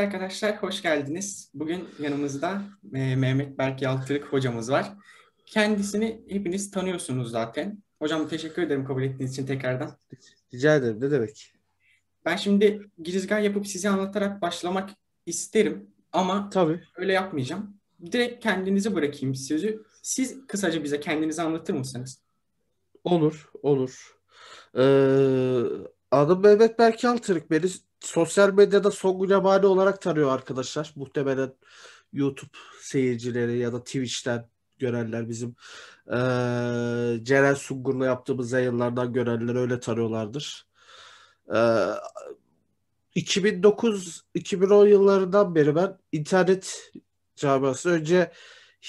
Merhabalar arkadaşlar, hoş geldiniz. Bugün yanımızda e, Mehmet Berk Yaltırık hocamız var. Kendisini hepiniz tanıyorsunuz zaten. Hocam teşekkür ederim kabul ettiğiniz için tekrardan. Rica ederim, ne demek? Ben şimdi girizgah yapıp sizi anlatarak başlamak isterim ama Tabii. öyle yapmayacağım. Direkt kendinizi bırakayım sözü. Siz kısaca bize kendinizi anlatır mısınız? Olur, olur. Ee, adım Mehmet Berk Yaltırık. Beni sosyal medyada Songül Yabani olarak tanıyor arkadaşlar. Muhtemelen YouTube seyircileri ya da Twitch'ten görenler bizim e, Ceren Sungur'la yaptığımız yayınlardan görenler öyle tanıyorlardır. E, 2009-2010 yıllarından beri ben internet camiası önce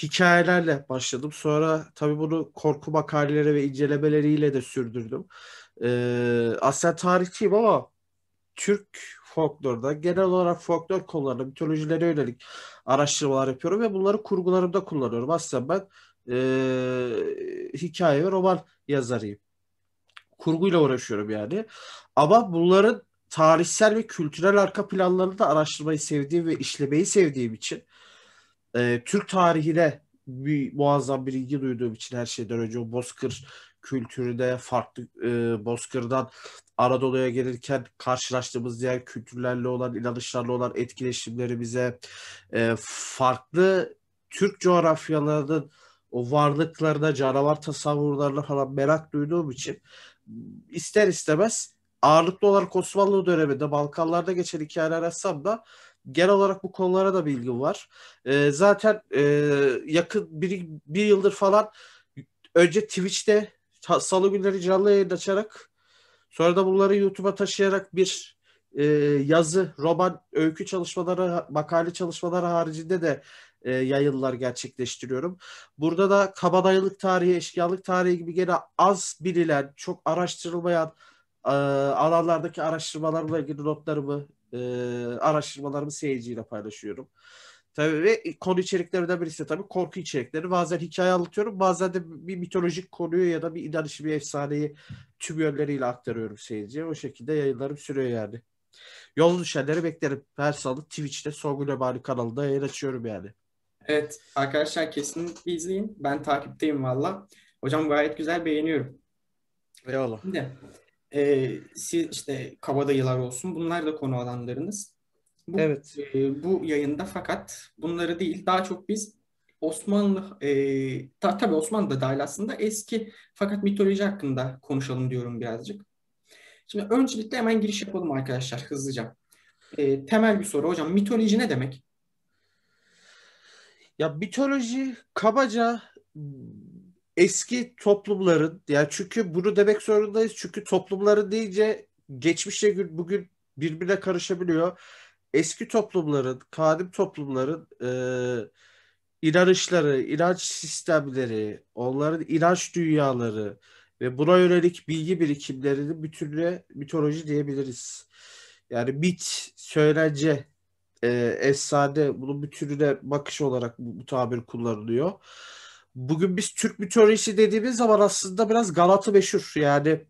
hikayelerle başladım. Sonra tabii bunu korku makaleleri ve incelemeleriyle de sürdürdüm. E, aslında tarihçiyim ama Türk folklorda genel olarak folklor konularına, mitolojilere yönelik araştırmalar yapıyorum ve bunları kurgularımda kullanıyorum. Aslında ben e, hikaye ve roman yazarıyım. Kurguyla uğraşıyorum yani. Ama bunların tarihsel ve kültürel arka planlarını da araştırmayı sevdiğim ve işlemeyi sevdiğim için e, Türk tarihine bir, muazzam bir ilgi duyduğum için her şeyden önce o Bozkır kültürü farklı e, Bozkır'dan Anadolu'ya gelirken karşılaştığımız diğer kültürlerle olan, inanışlarla olan etkileşimleri bize e, farklı Türk coğrafyalarının o varlıklarına, canavar tasavvurlarına falan merak duyduğum için ister istemez ağırlıklı olarak Osmanlı döneminde Balkanlarda geçen hikayeler aratsam da genel olarak bu konulara da bilgim var. E, zaten e, yakın bir, bir yıldır falan önce Twitch'te salı günleri canlı yayın açarak sonra da bunları YouTube'a taşıyarak bir e, yazı, roman, öykü çalışmaları, makale çalışmaları haricinde de e, yayınlar gerçekleştiriyorum. Burada da kabadayılık tarihi, eşkıyalık tarihi gibi gene az bilinen, çok araştırılmayan e, alanlardaki araştırmalarımla ilgili notlarımı, e, araştırmalarımı seyirciyle paylaşıyorum. Tabii ve konu içeriklerinden birisi tabii korku içerikleri. Bazen hikaye anlatıyorum, bazen de bir mitolojik konuyu ya da bir inanışı, bir efsaneyi tüm yönleriyle aktarıyorum seyirciye. O şekilde yayınlarım sürüyor yani. Yol düşenleri beklerim. Her salı Twitch'te Songül Ebali kanalında yayın açıyorum yani. Evet arkadaşlar kesin izleyin. Ben takipteyim valla. Hocam gayet güzel beğeniyorum. Eyvallah. Şimdi, e, siz işte kabadayılar olsun bunlar da konu alanlarınız. Bu, evet. E, bu yayında fakat bunları değil daha çok biz Osmanlı e, ta, tabii Osmanlı da dahil aslında eski fakat mitoloji hakkında konuşalım diyorum birazcık. Şimdi öncelikle hemen giriş yapalım arkadaşlar hızlıca. E, temel bir soru hocam mitoloji ne demek? Ya mitoloji kabaca eski toplumların ya yani çünkü bunu demek zorundayız çünkü toplumları deyince geçmişle bugün birbirine karışabiliyor eski toplumların, kadim toplumların e, inanışları, inanç sistemleri, onların inanç dünyaları ve buna yönelik bilgi birikimlerinin bütününe mitoloji diyebiliriz. Yani mit, söylence, e, efsane bunun bütününe bakış olarak bu, bu tabir kullanılıyor. Bugün biz Türk mitolojisi dediğimiz zaman aslında biraz galatı meşhur. Yani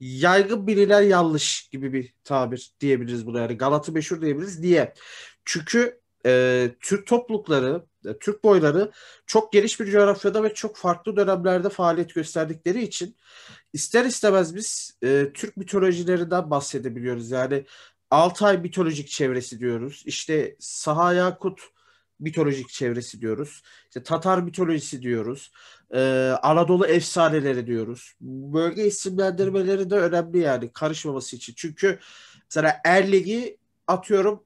yaygın bilinen yanlış gibi bir tabir diyebiliriz buna. Yani Galat'ı meşhur diyebiliriz. diye Çünkü e, Türk toplulukları, e, Türk boyları çok geniş bir coğrafyada ve çok farklı dönemlerde faaliyet gösterdikleri için ister istemez biz e, Türk mitolojilerinden bahsedebiliyoruz. Yani Altay mitolojik çevresi diyoruz. İşte Saha Yakut mitolojik çevresi diyoruz. İşte Tatar mitolojisi diyoruz e, Anadolu efsaneleri diyoruz. Bölge isimlendirmeleri de önemli yani karışmaması için. Çünkü mesela Er Ligi atıyorum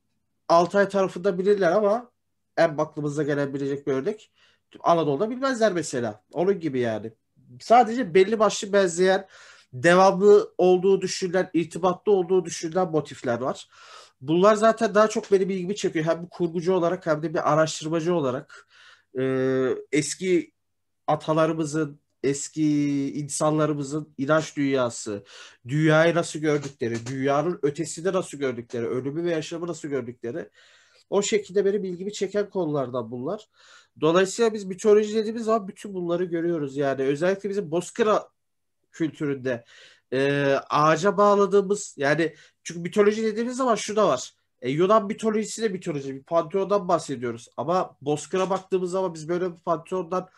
Altay tarafında bilirler ama en aklımıza gelebilecek bir örnek. Anadolu'da bilmezler mesela. Onun gibi yani. Sadece belli başlı benzeyen devamlı olduğu düşünülen, irtibatlı olduğu düşünülen motifler var. Bunlar zaten daha çok benim ilgimi çekiyor. Hem bir kurgucu olarak hem de bir araştırmacı olarak. Ee, eski atalarımızın eski insanlarımızın ilaç dünyası, dünyayı nasıl gördükleri, dünyanın ötesini nasıl gördükleri, ölümü ve yaşamı nasıl gördükleri o şekilde benim ilgimi çeken konulardan bunlar. Dolayısıyla biz mitoloji dediğimiz zaman bütün bunları görüyoruz yani. Özellikle bizim Bozkıra kültüründe e, ağaca bağladığımız yani çünkü mitoloji dediğimiz zaman şu da var. E, Yunan mitolojisi de mitoloji. Bir panteondan bahsediyoruz. Ama Bozkır'a baktığımız zaman biz böyle bir panteondan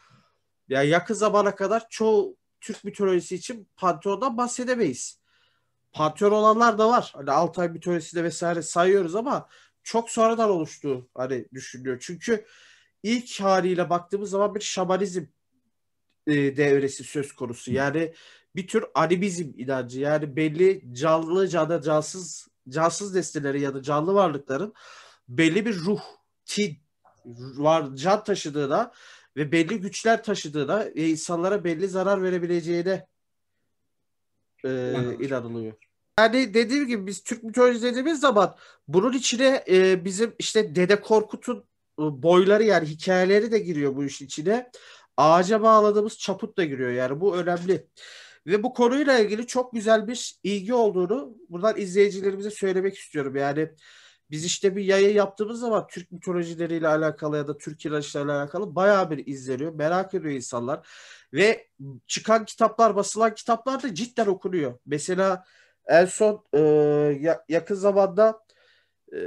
ya yani yakın zamana kadar çoğu Türk mitolojisi için Pantheon'dan bahsedemeyiz. Pantheon olanlar da var. Hani Altay mitolojisinde vesaire sayıyoruz ama çok sonradan oluştu hani düşünülüyor. Çünkü ilk haliyle baktığımız zaman bir şamanizm e, devresi söz konusu. Yani bir tür animizm inancı. Yani belli canlı canlı cansız cansız nesneleri ya da canlı varlıkların belli bir ruh, kin, var, can taşıdığına ve belli güçler taşıdığına ve insanlara belli zarar verebileceği de e, inanılıyor. Yani dediğim gibi biz Türk mitolojisi dediğimiz zaman bunun içine e, bizim işte Dede Korkut'un e, boyları yani hikayeleri de giriyor bu iş içine. Ağaca bağladığımız çaput da giriyor yani bu önemli. Ve bu konuyla ilgili çok güzel bir ilgi olduğunu buradan izleyicilerimize söylemek istiyorum. Yani biz işte bir yayı yaptığımız zaman Türk mitolojileriyle alakalı ya da Türk ilaçlarıyla alakalı bayağı bir izleniyor. Merak ediyor insanlar. Ve çıkan kitaplar, basılan kitaplar da cidden okunuyor. Mesela en son e, yakın zamanda e,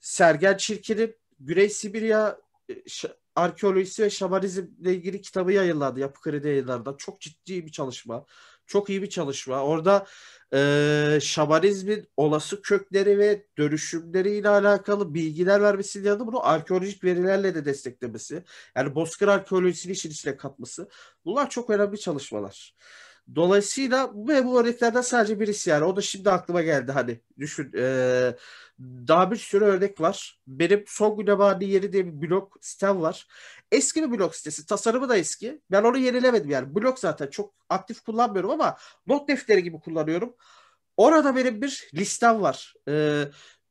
Sergen Çirkin'in Güney Sibirya e, arkeolojisi ve şamanizmle ilgili kitabı yayınlandı. Yapı Kredi yayınlarında. Çok ciddi bir çalışma. Çok iyi bir çalışma. Orada e, şamanizmin olası kökleri ve dönüşümleriyle alakalı bilgiler vermesi vermesiyle yanında bunu arkeolojik verilerle de desteklemesi. Yani bozkır arkeolojisini işin içine katması. Bunlar çok önemli çalışmalar. Dolayısıyla ve bu örneklerden sadece birisi yani. O da şimdi aklıma geldi hani. Düşün e, daha bir sürü örnek var. Benim son güne bağlı yeri diye bir blog sitem var eski bir blog sitesi. Tasarımı da eski. Ben onu yenilemedim yani. Blog zaten çok aktif kullanmıyorum ama not defteri gibi kullanıyorum. Orada benim bir listem var. Ee,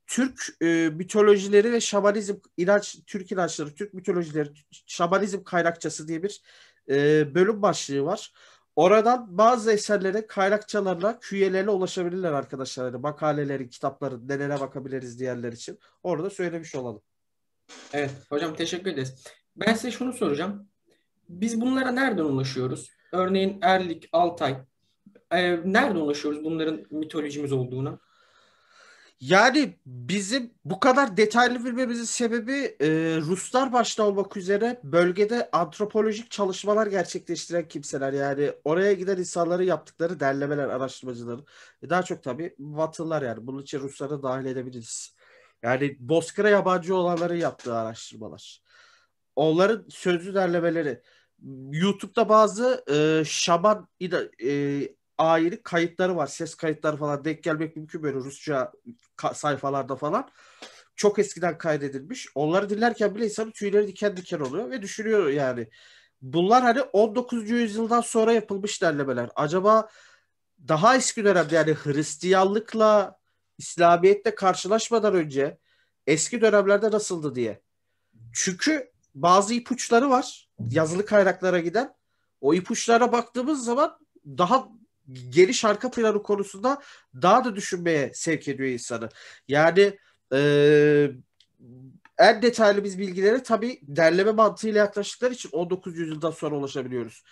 Türk e, mitolojileri ve şamanizm inanç, Türk inançları, Türk mitolojileri, şamanizm kaynakçası diye bir e, bölüm başlığı var. Oradan bazı eserlere, kaynakçalarla, küyelerle ulaşabilirler arkadaşlar. Yani makaleleri, kitapları, nelere bakabiliriz diğerler için. Orada söylemiş olalım. Evet hocam teşekkür ederiz. Ben size şunu soracağım. Biz bunlara nereden ulaşıyoruz? Örneğin Erlik, Altay. Ee, nereden ulaşıyoruz bunların mitolojimiz olduğuna? Yani bizim bu kadar detaylı bilmemizin sebebi e, Ruslar başta olmak üzere bölgede antropolojik çalışmalar gerçekleştiren kimseler. Yani oraya giden insanları yaptıkları derlemeler, araştırmacıların. E, daha çok tabii Batılılar yani. Bunun için Rusları dahil edebiliriz. Yani Bozkır'a yabancı olanları yaptığı araştırmalar onların sözlü derlemeleri YouTube'da bazı e, şaman e, ayrı kayıtları var. Ses kayıtları falan denk gelmek mümkün böyle Rusça sayfalarda falan. Çok eskiden kaydedilmiş. Onları dinlerken bile insanın tüyleri diken diken oluyor ve düşünüyor yani. Bunlar hani 19. yüzyıldan sonra yapılmış derlemeler. Acaba daha eski dönemde yani Hristiyanlıkla İslamiyetle karşılaşmadan önce eski dönemlerde nasıldı diye. Çünkü bazı ipuçları var. Yazılı kaynaklara giden. O ipuçlara baktığımız zaman daha geniş arka planı konusunda daha da düşünmeye sevk ediyor insanı. Yani e, en detaylı biz bilgileri tabii derleme mantığıyla yaklaştıkları için 19. yüzyıldan sonra ulaşabiliyoruz.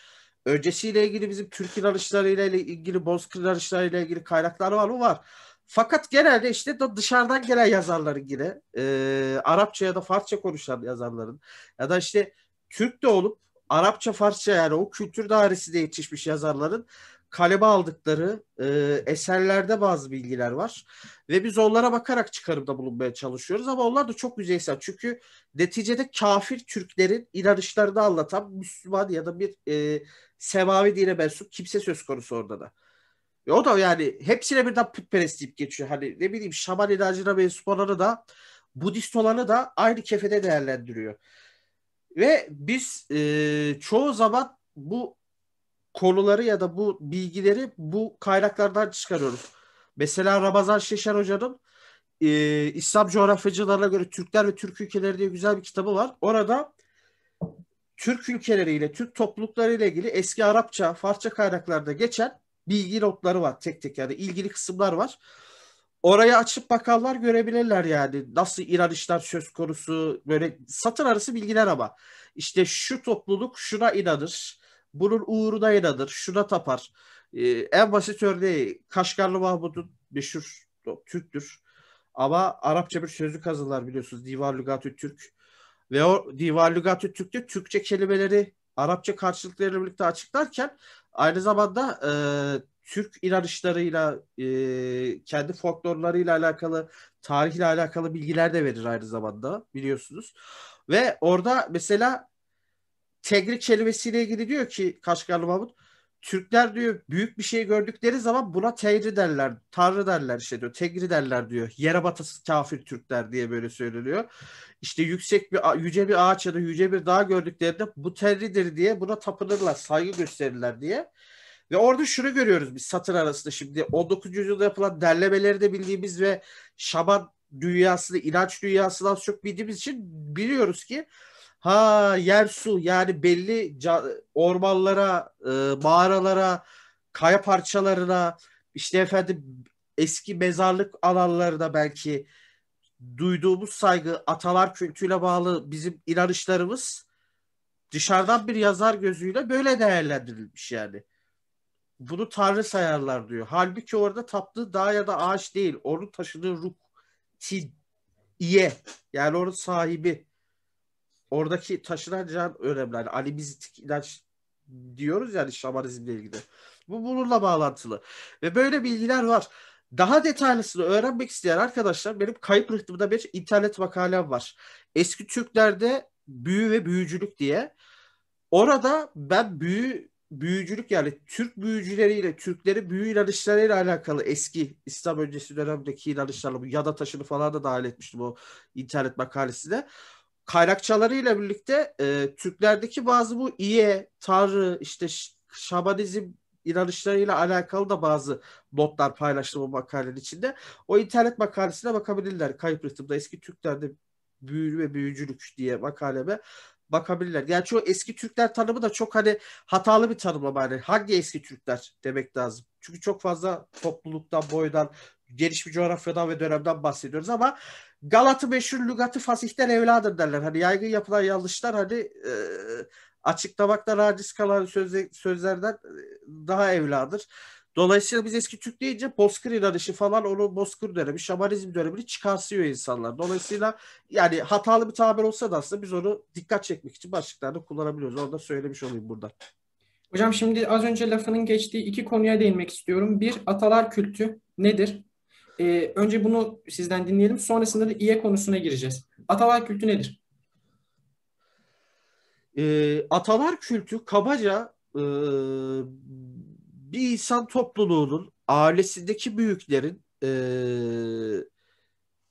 Öncesiyle ilgili bizim Türk inanışlarıyla ilgili, Bozkır inanışlarıyla ilgili kaynaklar var mı? Var. Fakat genelde işte dışarıdan gelen yazarların yine e, Arapça ya da Farsça konuşan yazarların ya da işte Türk de olup Arapça Farsça yani o kültür dairesinde yetişmiş yazarların kaleme aldıkları e, eserlerde bazı bilgiler var. Ve biz onlara bakarak çıkarımda bulunmaya çalışıyoruz ama onlar da çok yüzeysel. Çünkü neticede kafir Türklerin inanışlarını anlatan Müslüman ya da bir e, semavi dine mensup kimse söz konusu orada da. Ve o da yani hepsine birden putperest deyip geçiyor. Hani ne bileyim şaman inancına mensup da Budist olanı da aynı kefede değerlendiriyor. Ve biz e, çoğu zaman bu konuları ya da bu bilgileri bu kaynaklardan çıkarıyoruz. Mesela Ramazan Şeşer Hoca'nın e, İslam coğrafyacılarına göre Türkler ve Türk ülkeleri diye güzel bir kitabı var. Orada Türk ülkeleriyle, Türk toplulukları ile ilgili eski Arapça, Farsça kaynaklarda geçen bilgi notları var tek tek yani ilgili kısımlar var. Oraya açıp bakarlar görebilirler yani nasıl İran işler söz konusu böyle satır arası bilgiler ama işte şu topluluk şuna inanır, bunun uğruna inanır, şuna tapar. Ee, en basit örneği Kaşgarlı Mahmud'un meşhur Türktür ama Arapça bir sözlük hazırlar biliyorsunuz Divan Lügatü Türk ve o Divan Lügatü Türk'te Türkçe kelimeleri Arapça karşılıklarıyla birlikte açıklarken Aynı zamanda e, Türk inanışlarıyla, e, kendi folklorlarıyla alakalı, tarihle alakalı bilgiler de verir aynı zamanda biliyorsunuz. Ve orada mesela Tegrik kelimesiyle ilgili diyor ki Kaşgarlı Mahmut, Türkler diyor büyük bir şey gördükleri zaman buna teyri derler, tanrı derler işte diyor, tegri derler diyor. Yere batası kafir Türkler diye böyle söyleniyor. İşte yüksek bir yüce bir ağaç ya da yüce bir dağ gördüklerinde bu terridir diye buna tapınırlar, saygı gösterirler diye. Ve orada şunu görüyoruz biz satır arasında şimdi 19. yüzyılda yapılan derlemeleri de bildiğimiz ve şaban dünyasını, ilaç dünyasını az çok bildiğimiz için biliyoruz ki Ha yer su yani belli ormanlara, e, mağaralara, kaya parçalarına, işte efendim eski mezarlık alanlarına belki duyduğumuz saygı atalar kültüyle bağlı bizim inanışlarımız dışarıdan bir yazar gözüyle böyle değerlendirilmiş yani. Bunu tanrı sayarlar diyor. Halbuki orada taptığı dağ ya da ağaç değil. Onun taşıdığı ruh, tin, iye. Yani onun sahibi oradaki taşınan can önemli. Yani alibizitik ilaç diyoruz yani şamanizmle ilgili. Bu bununla bağlantılı. Ve böyle bilgiler var. Daha detaylısını öğrenmek isteyen arkadaşlar benim kayıp rıhtımda bir internet makalem var. Eski Türklerde büyü ve büyücülük diye. Orada ben büyü büyücülük yani Türk büyücüleriyle Türkleri büyü inanışlarıyla alakalı eski İslam öncesi dönemdeki inanışlarla bu yada taşını falan da dahil etmiştim o internet makalesine kayrakçalarıyla birlikte e, Türklerdeki bazı bu İye, tarı işte Şabanizm inanışlarıyla alakalı da bazı notlar paylaştı bu makalenin içinde. O internet makalesine bakabilirler. Kayıp ritimde eski Türklerde büyü ve büyücülük diye makaleme bakabilirler. Gerçi o eski Türkler tanımı da çok hani hatalı bir tanım ama hani hangi eski Türkler demek lazım. Çünkü çok fazla topluluktan, boydan, geniş bir coğrafyadan ve dönemden bahsediyoruz ama Galatı meşhur lügatı fasihten evladır derler. Hani yaygın yapılan yanlışlar hani e, açıklamakta raciz kalan söz, sözlerden e, daha evladır. Dolayısıyla biz eski Türk deyince bozkır inanışı falan onu bozkır dönemi, şamanizm dönemini çıkarsıyor insanlar. Dolayısıyla yani hatalı bir tabir olsa da aslında biz onu dikkat çekmek için başlıklarda kullanabiliyoruz. Onu da söylemiş olayım burada. Hocam şimdi az önce lafının geçtiği iki konuya değinmek istiyorum. Bir, atalar kültü nedir? e, önce bunu sizden dinleyelim. Sonrasında da İye konusuna gireceğiz. Atalar kültü nedir? E, atalar kültü kabaca e, bir insan topluluğunun ailesindeki büyüklerin e,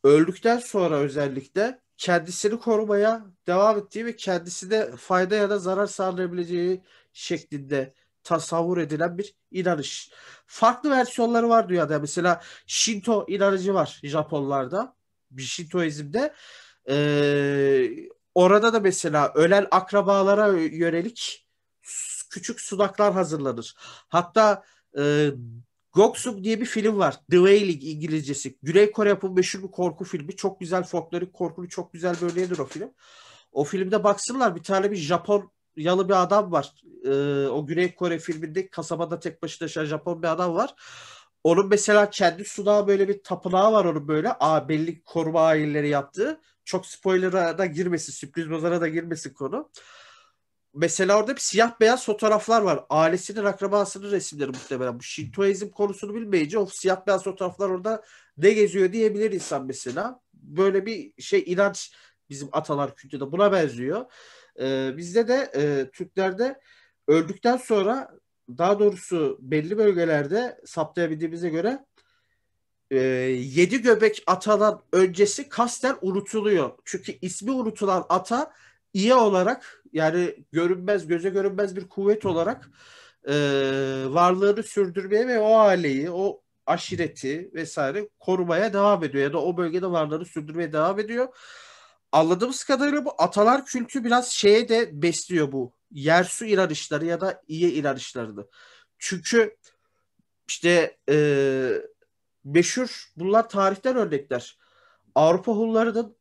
öldükten sonra özellikle kendisini korumaya devam ettiği ve kendisine fayda ya da zarar sağlayabileceği şeklinde tasavvur edilen bir inanış. Farklı versiyonları var dünyada. Mesela Shinto inanıcı var Japonlarda. Bir Shintoizmde. Ee, orada da mesela ölen akrabalara yönelik küçük sudaklar hazırlanır. Hatta e, Goksum diye bir film var. The Wailing İngilizcesi. Güney Kore yapımı meşhur bir korku filmi. Çok güzel folklorik korkulu çok güzel bir örneğidir o film. O filmde baksınlar bir tane bir Japon yalı bir adam var. Ee, o Güney Kore filminde kasabada tek başına yaşayan Japon bir adam var. Onun mesela kendi suda böyle bir tapınağı var onun böyle. a belli koruma aileleri yaptığı. Çok spoiler'a da girmesin, sürpriz bozana da girmesin konu. Mesela orada bir siyah beyaz fotoğraflar var. Ailesinin, akrabasının resimleri muhtemelen. Bu shintoizm konusunu bilmeyince o siyah beyaz fotoğraflar orada ne geziyor diyebilir insan mesela. Böyle bir şey inanç bizim atalar kültüde buna benziyor. E, bizde de e, Türklerde öldükten sonra daha doğrusu belli bölgelerde saptayabildiğimize göre e, yedi göbek atadan öncesi kasten unutuluyor. Çünkü ismi unutulan ata iye olarak yani görünmez göze görünmez bir kuvvet olarak e, varlığını sürdürmeye ve o aileyi o aşireti vesaire korumaya devam ediyor ya da o bölgede varlığını sürdürmeye devam ediyor anladığımız kadarıyla bu atalar kültü biraz şeye de besliyor bu. Yer su irarışları ya da iyi irarışlarını. Çünkü işte e, meşhur bunlar tarihten örnekler. Avrupa Hunları'nın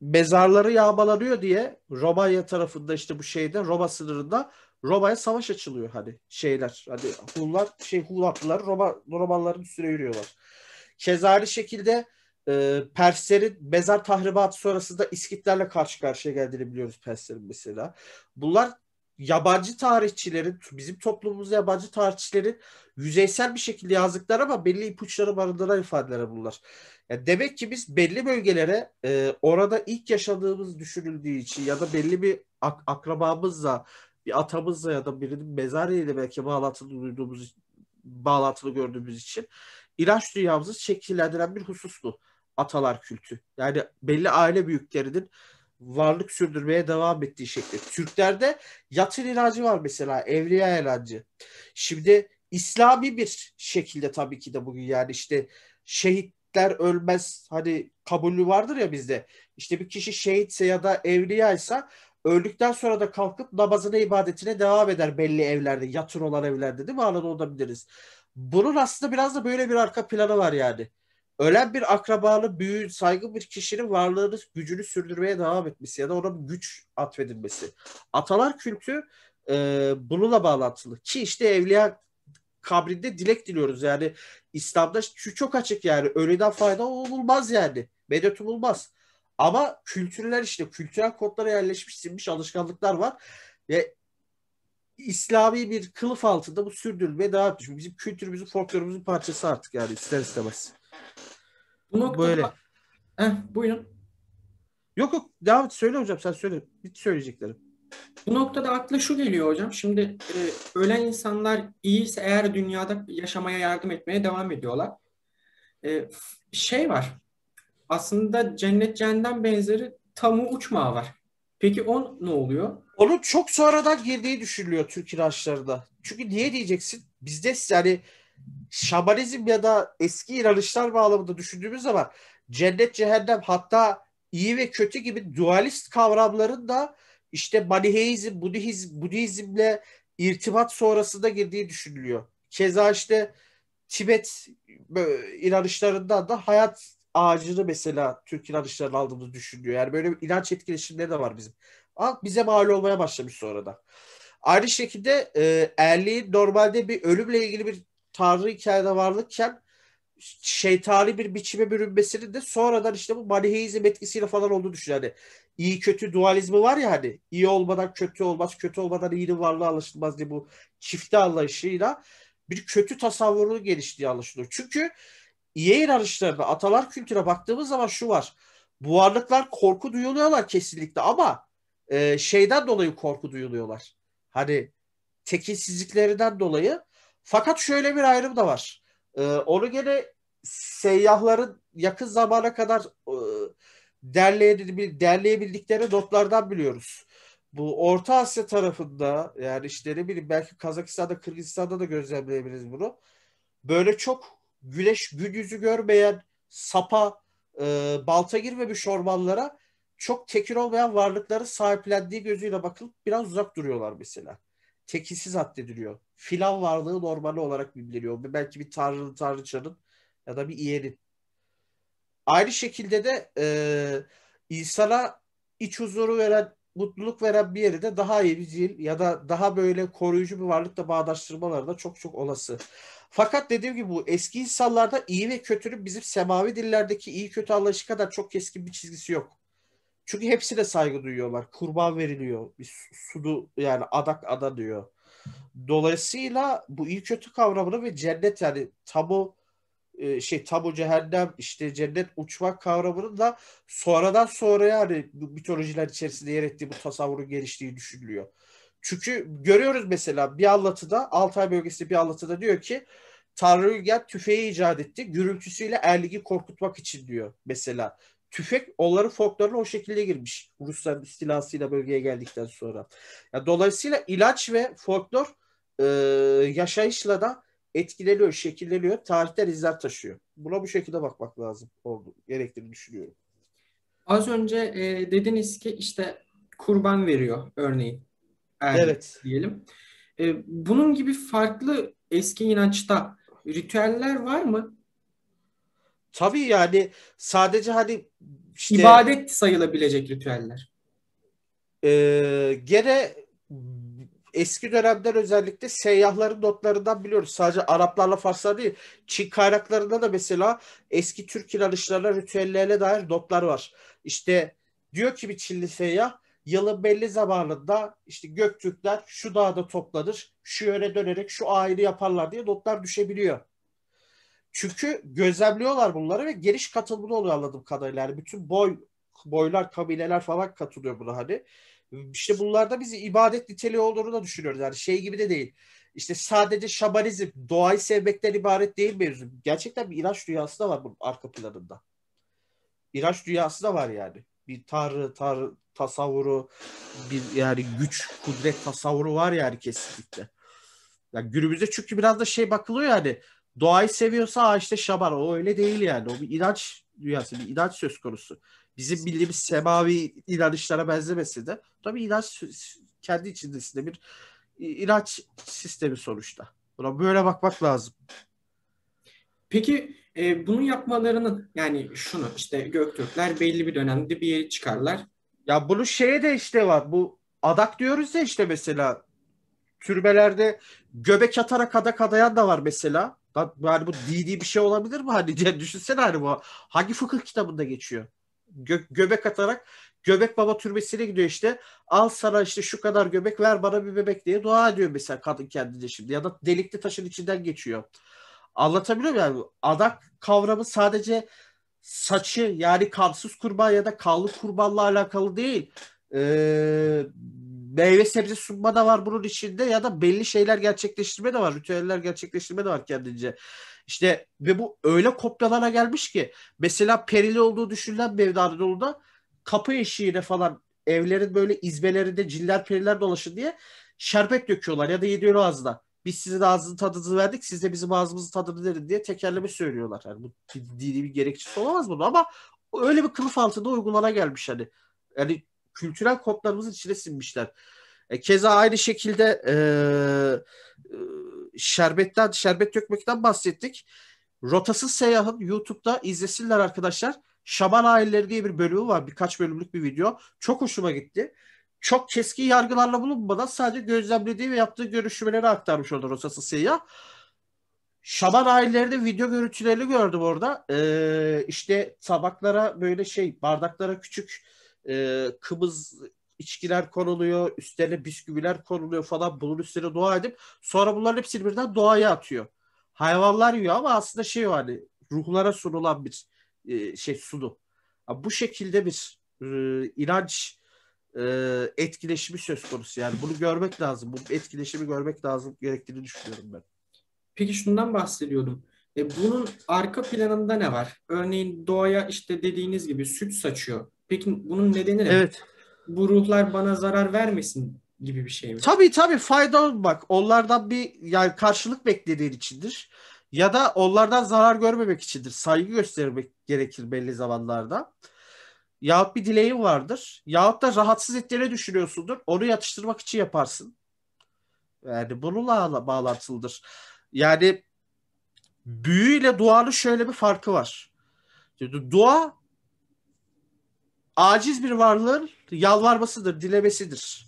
mezarları yağmalanıyor diye Romanya tarafında işte bu şeyde Roma sınırında Roma'ya savaş açılıyor hani şeyler. Hani Hunlar şey Hun Roma Romalıların üstüne yürüyorlar. Kezari şekilde e, ee, Perslerin mezar tahribatı sonrasında İskitlerle karşı karşıya geldiğini biliyoruz Perslerin mesela. Bunlar yabancı tarihçilerin, bizim toplumumuz yabancı tarihçilerin yüzeysel bir şekilde yazdıkları ama belli ipuçları barındıran ifadeler bunlar. Yani demek ki biz belli bölgelere e, orada ilk yaşadığımız düşünüldüğü için ya da belli bir ak- akrabamızla, bir atamızla ya da birinin mezarıyla belki bağlantılı duyduğumuz, bağlantılı gördüğümüz için ilaç dünyamızı şekillendiren bir husustu atalar kültü. Yani belli aile büyüklerinin varlık sürdürmeye devam ettiği şekli. Türklerde yatın inancı var mesela, evliya ilacı. Şimdi İslami bir şekilde tabii ki de bugün yani işte şehitler ölmez hani kabulü vardır ya bizde. İşte bir kişi şehitse ya da evliyaysa öldükten sonra da kalkıp namazına ibadetine devam eder belli evlerde, yatın olan evlerde değil mi? Anadolu'da biliriz. Bunun aslında biraz da böyle bir arka planı var yani ölen bir akrabalı büyü, saygı bir kişinin varlığını, gücünü sürdürmeye devam etmesi ya da ona bir güç atfedilmesi. Atalar kültü e, bununla bağlantılı. Ki işte evliya kabrinde dilek diliyoruz. Yani İslam'da şu çok açık yani ölüden fayda olmaz yani. Medet olmaz. Ama kültürler işte kültürel kodlara yerleşmiş sinmiş alışkanlıklar var. Ve İslami bir kılıf altında bu sürdürülmeye devam etmiş. Bizim kültürümüzün, folklorumuzun parçası artık yani ister istemez. Bu noktada... Böyle. Heh, buyurun. Yok yok devam et söyle hocam sen söyle. Hiç söyleyeceklerim. Bu noktada akla şu geliyor hocam. Şimdi e, ölen insanlar iyiyse eğer dünyada yaşamaya yardım etmeye devam ediyorlar. E, şey var. Aslında cennet cehennem benzeri tamu uçmağı var. Peki o ne oluyor? Onun çok sonradan girdiği düşünülüyor Türk ilaçlarında. Çünkü niye diyeceksin? Bizde yani şamanizm ya da eski inanışlar bağlamında düşündüğümüz zaman cennet cehennem hatta iyi ve kötü gibi dualist kavramların da işte maniheizm, budizm, budizmle irtibat sonrasında girdiği düşünülüyor. Keza işte Tibet e, inanışlarından da hayat ağacını mesela Türk inanışlarının aldığımızı düşünüyor. Yani böyle inanç etkileşimleri de var bizim. Ama bize mal olmaya başlamış sonra da. Aynı şekilde e, erliğin normalde bir ölümle ilgili bir Tanrı hikayede varlıkken şeytani bir biçime bürünmesinin de sonradan işte bu maniheizm etkisiyle falan olduğunu düşünüyor. Hani iyi kötü dualizmi var ya hani iyi olmadan kötü olmaz, kötü olmadan iyinin varlığı alışılmaz diye bu çifte anlayışıyla bir kötü tasavvuru geliştiği anlaşılıyor. Çünkü iyiye inanışlarına, atalar kültüre baktığımız zaman şu var. Bu varlıklar korku duyuluyorlar kesinlikle ama e, şeyden dolayı korku duyuluyorlar. Hani tekinsizliklerinden dolayı fakat şöyle bir ayrım da var. E, onu gene seyyahların yakın zamana kadar e, derleyebildikleri notlardan biliyoruz. Bu Orta Asya tarafında yani işte ne bileyim belki Kazakistan'da Kırgızistan'da da gözlemleyebiliriz bunu. Böyle çok güneş gün yüzü görmeyen sapa e, balta girmemiş ormanlara çok tekir olmayan varlıkları sahiplendiği gözüyle bakılıp biraz uzak duruyorlar mesela. Tekilsiz addediliyor filan varlığı normali olarak biliniyor. Belki bir tanrının, tanrıçanın ya da bir iyenin. Aynı şekilde de e, insana iç huzuru veren, mutluluk veren bir yeri de daha iyi bir cil ya da daha böyle koruyucu bir varlıkla bağdaştırmaları da çok çok olası. Fakat dediğim gibi bu eski insanlarda iyi ve kötünün bizim semavi dillerdeki iyi kötü anlayışı kadar çok keskin bir çizgisi yok. Çünkü hepsine saygı duyuyorlar. Kurban veriliyor. Bir sudu yani adak ada diyor. Dolayısıyla bu iyi kötü kavramını ve cennet yani tabu e, şey tabu cehennem işte cennet uçmak kavramını da sonradan sonra yani mitolojiler içerisinde yer ettiği bu tasavvurun geliştiği düşünülüyor. Çünkü görüyoruz mesela bir anlatıda Altay bölgesinde bir anlatıda diyor ki Tanrı Ülgen tüfeği icat etti. Gürültüsüyle erligi korkutmak için diyor mesela tüfek onların folkloruna o şekilde girmiş. Rusların istilasıyla bölgeye geldikten sonra. Yani dolayısıyla ilaç ve folklor e, yaşayışla da etkileniyor, şekilleniyor. Tarihler izler taşıyor. Buna bu şekilde bakmak lazım. Oldu, gerektiğini düşünüyorum. Az önce e, dediniz ki işte kurban veriyor örneğin. Er, evet. Diyelim. E, bunun gibi farklı eski inançta ritüeller var mı? Tabii yani sadece hani işte, ibadet sayılabilecek ritüeller. E, gene eski dönemler özellikle seyyahların notlarından biliyoruz. Sadece Araplarla Farslar değil. Çin kaynaklarında da mesela eski Türk inanışlarına ritüellerine dair notlar var. İşte diyor ki bir Çinli seyyah yılın belli zamanında işte Göktürkler şu dağda toplanır, şu yöne dönerek şu ayini yaparlar diye notlar düşebiliyor. Çünkü gözlemliyorlar bunları ve geniş katılımı oluyor anladığım kadarıyla. Yani bütün boy boylar, kabileler falan katılıyor buna hani. İşte bunlarda bizi ibadet niteliği olduğunu da düşünüyoruz. Yani şey gibi de değil. İşte sadece şamanizm, doğayı sevmekten ibaret değil mevzu. Gerçekten bir inanç dünyası da var bunun arka planında. İlaç dünyası da var yani. Bir tanrı, tanrı tasavvuru, bir yani güç, kudret tasavvuru var yani kesinlikle. Yani günümüzde çünkü biraz da şey bakılıyor yani Doğayı seviyorsa ha şabar. O öyle değil yani. O bir ilaç dünyası, bir ilaç söz konusu. Bizim bildiğimiz semavi inanışlara benzemesi de tabii ilaç kendi içindesinde bir ilaç sistemi sonuçta. Buna böyle bakmak lazım. Peki e, bunu yapmalarının yani şunu işte Göktürkler belli bir dönemde bir yeri çıkarlar. Ya bunu şeye de işte var bu adak diyoruz ya işte mesela türbelerde göbek atarak adak adayan da var mesela yani bu dini bir şey olabilir mi? Hani düşünsene hani bu hangi fıkıh kitabında geçiyor? Gö- göbek atarak göbek baba türbesine gidiyor işte. Al sana işte şu kadar göbek ver bana bir bebek diye dua ediyor mesela kadın kendine şimdi. Ya da delikli taşın içinden geçiyor. Anlatabiliyor muyum? Yani adak kavramı sadece saçı yani kansız kurban ya da kanlı kurbanla alakalı değil. Ee, meyve sebze sunma da var bunun içinde ya da belli şeyler gerçekleştirme de var. Ritüeller gerçekleştirme de var kendince. İşte ve bu öyle kopyalara gelmiş ki mesela perili olduğu düşünülen bir Anadolu'da kapı eşiğine falan evlerin böyle izbelerinde ciller periler dolaşın diye şerbet döküyorlar ya da yediyor ağzına. Biz sizin ağzının tadınızı verdik siz de bizim ağzımızın tadını verin diye tekerleme söylüyorlar. Yani bu dini bir gerekçesi olamaz bunu ama öyle bir kılıf altında uygulana gelmiş hani. Yani kültürel kodlarımızın içine sinmişler. E, keza aynı şekilde e, e, şerbetten, şerbet dökmekten bahsettik. Rotasız Seyah'ın YouTube'da izlesinler arkadaşlar. Şaban Aileleri diye bir bölümü var. Birkaç bölümlük bir video. Çok hoşuma gitti. Çok keskin yargılarla bulunmadan sadece gözlemlediği ve yaptığı görüşmeleri aktarmış orada Rotasız Seyyah. Şaban ailelerinin video görüntülerini gördüm orada. Ee, işte tabaklara böyle şey bardaklara küçük e, kıbız içkiler konuluyor, üstlerine bisküviler konuluyor falan bunun üstüne dua edip sonra bunların hepsini birden doğaya atıyor. Hayvanlar yiyor ama aslında şey var hani ruhlara sunulan bir e, şey sunu. Yani bu şekilde bir e, inanç e, etkileşimi söz konusu. Yani bunu görmek lazım. Bu etkileşimi görmek lazım gerektiğini düşünüyorum ben. Peki şundan bahsediyordum. E, bunun arka planında ne var? Örneğin doğaya işte dediğiniz gibi süt saçıyor Peki bunun nedeni ne? Evet. Bu ruhlar bana zarar vermesin gibi bir şey mi? Tabii tabii fayda bak onlardan bir yani karşılık beklediği içindir. Ya da onlardan zarar görmemek içindir. Saygı göstermek gerekir belli zamanlarda. Yahut bir dileğin vardır. Yahut da rahatsız ettiğini düşünüyorsundur. Onu yatıştırmak için yaparsın. Yani bununla bağlantılıdır. Yani büyüyle duanın şöyle bir farkı var. Dua aciz bir varlığın yalvarmasıdır, dilemesidir.